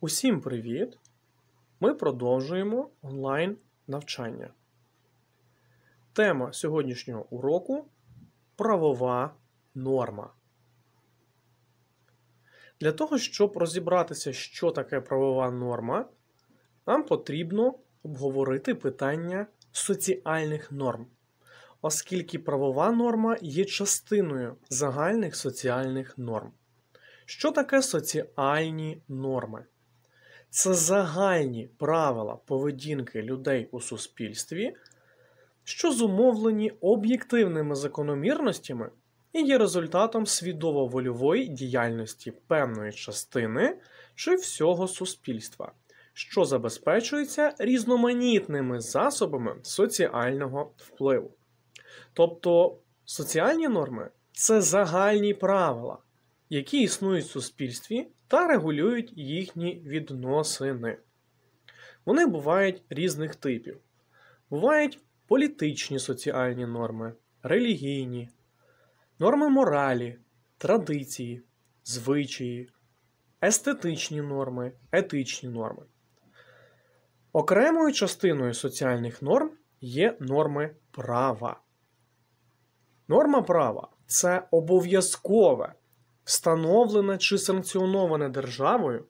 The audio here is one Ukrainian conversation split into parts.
Усім привіт! Ми продовжуємо онлайн навчання. Тема сьогоднішнього уроку правова норма. Для того, щоб розібратися, що таке правова норма, нам потрібно обговорити питання соціальних норм, оскільки правова норма є частиною загальних соціальних норм. Що таке соціальні норми? Це загальні правила поведінки людей у суспільстві, що зумовлені об'єктивними закономірностями і є результатом свідомо-вольової діяльності певної частини чи всього суспільства, що забезпечується різноманітними засобами соціального впливу. Тобто соціальні норми це загальні правила які існують в суспільстві та регулюють їхні відносини. Вони бувають різних типів. Бувають політичні соціальні норми, релігійні, норми моралі, традиції, звичаї, естетичні норми, етичні норми. Окремою частиною соціальних норм є норми права. Норма права це обов'язкове встановлене чи санкціоноване державою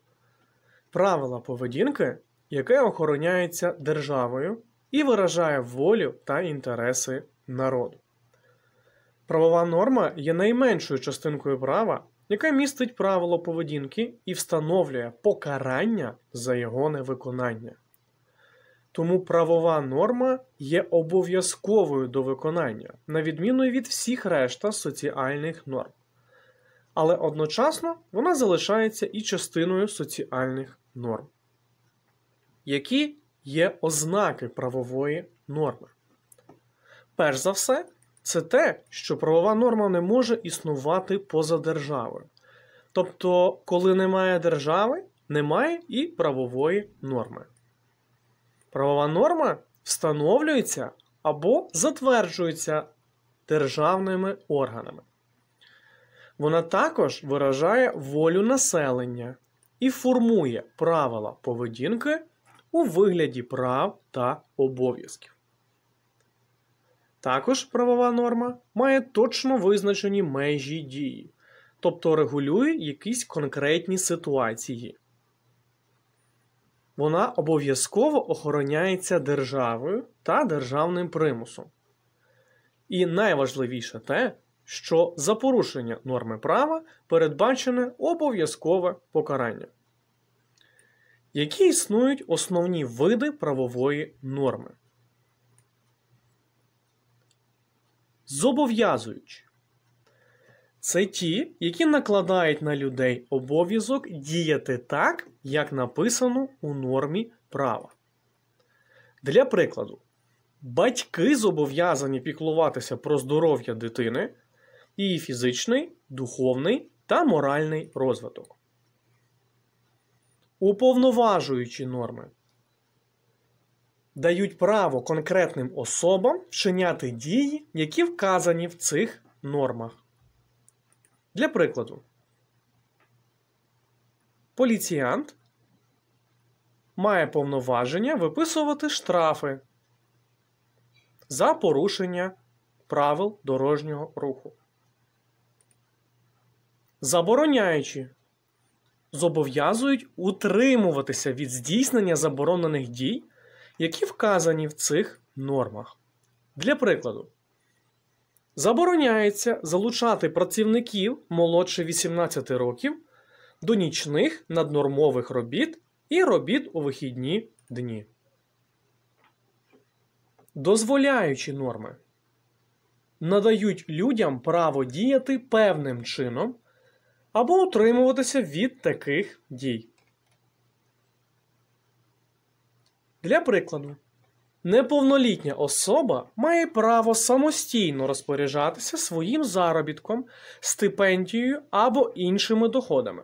правила поведінки, яке охороняється державою і виражає волю та інтереси народу. Правова норма є найменшою частинкою права, яка містить правило поведінки і встановлює покарання за його невиконання. Тому правова норма є обов'язковою до виконання, на відміну від всіх решта соціальних норм але одночасно вона залишається і частиною соціальних норм. Які є ознаки правової норми? Перш за все, це те, що правова норма не може існувати поза державою. Тобто, коли немає держави, немає і правової норми. Правова норма встановлюється або затверджується державними органами. Вона також виражає волю населення і формує правила поведінки у вигляді прав та обов'язків. Також правова норма має точно визначені межі дії, тобто регулює якісь конкретні ситуації. Вона обов'язково охороняється державою та державним примусом. І найважливіше те, що за порушення норми права передбачене обов'язкове покарання. Які існують основні види правової норми? Зобов'язуючі. Це ті, які накладають на людей обов'язок діяти так, як написано у нормі права. Для прикладу, батьки зобов'язані піклуватися про здоров'я дитини і фізичний, духовний та моральний розвиток. Уповноважуючі норми дають право конкретним особам вчиняти дії, які вказані в цих нормах. Для прикладу, поліціянт має повноваження виписувати штрафи за порушення правил дорожнього руху забороняючи, зобов'язують утримуватися від здійснення заборонених дій, які вказані в цих нормах. Для прикладу, забороняється залучати працівників молодше 18 років до нічних наднормових робіт і робіт у вихідні дні. Дозволяючі норми надають людям право діяти певним чином або утримуватися від таких дій. Для прикладу, неповнолітня особа має право самостійно розпоряджатися своїм заробітком, стипендією або іншими доходами.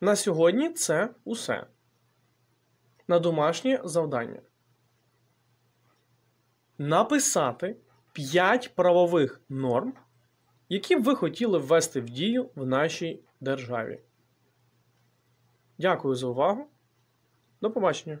На сьогодні це усе. На домашнє завдання. Написати 5 правових норм, які б ви хотіли ввести в дію в нашій державі. Дякую за увагу. До побачення!